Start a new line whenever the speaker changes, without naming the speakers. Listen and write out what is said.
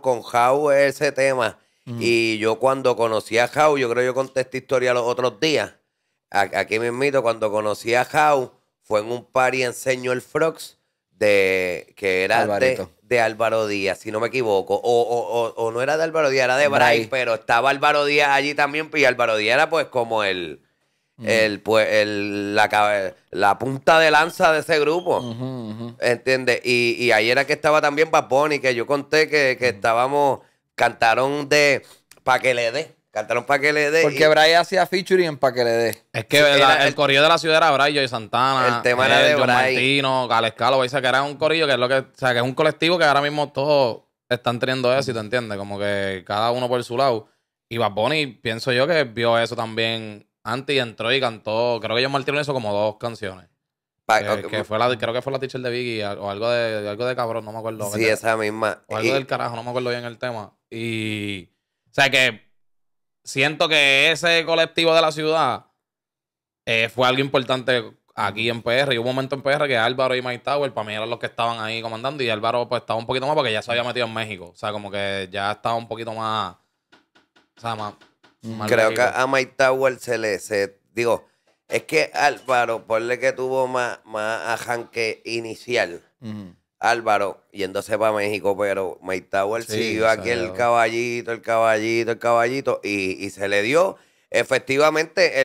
con Howe ese tema. Y yo cuando conocí a Howe yo creo que yo conté esta historia los otros días. Aquí me invito, cuando conocí a How, fue en un party en Señor Frogs, de, que era de, de Álvaro Díaz, si no me equivoco. O, no era de Álvaro Díaz, era de Bray, pero estaba Álvaro Díaz allí también. Y Álvaro Díaz era pues como el el, pues, el, la, la, punta de lanza de ese grupo. entiende Y, y ayer era que estaba también papón que yo conté que, que estábamos, cantaron de Pa' que le dé. Cantaron Pa' que le dé. Porque y...
hacía featuring Pa' que le dé. Es que el, corillo de la ciudad era Brian y Santana. El tema era eh, de Martino, Galescalo, que era un corrillo que es lo que, o sea, que es un colectivo que ahora mismo todos están teniendo éxito, entiendes? Como que cada uno por su lado. Y Bad pienso yo que vio eso también antes entró y cantó, creo que ellos martieron eso como dos canciones. que, creo que fue la teacher de Biggie o algo de, algo de cabrón, no me acuerdo. Sí, esa misma. O algo del carajo, no me acuerdo bien el tema. Y. O sea que siento que ese colectivo de la ciudad eh, fue algo importante aquí en PR. Y hubo un momento en PR que Álvaro y Mike Tower para mí eran los que estaban ahí comandando. Y Álvaro pues estaba un poquito más porque ya se había metido en México. O sea, como que ya estaba un poquito más. O sea, más Creo que
a Mike Tower se le. digo, es que Álvaro, ponle que tuvo más, más inicial. Álvaro Álvaro yéndose para México, pero Mike Tower sí, siguió aquí el caballito, el caballito, el caballito, y, y se le dio. Efectivamente,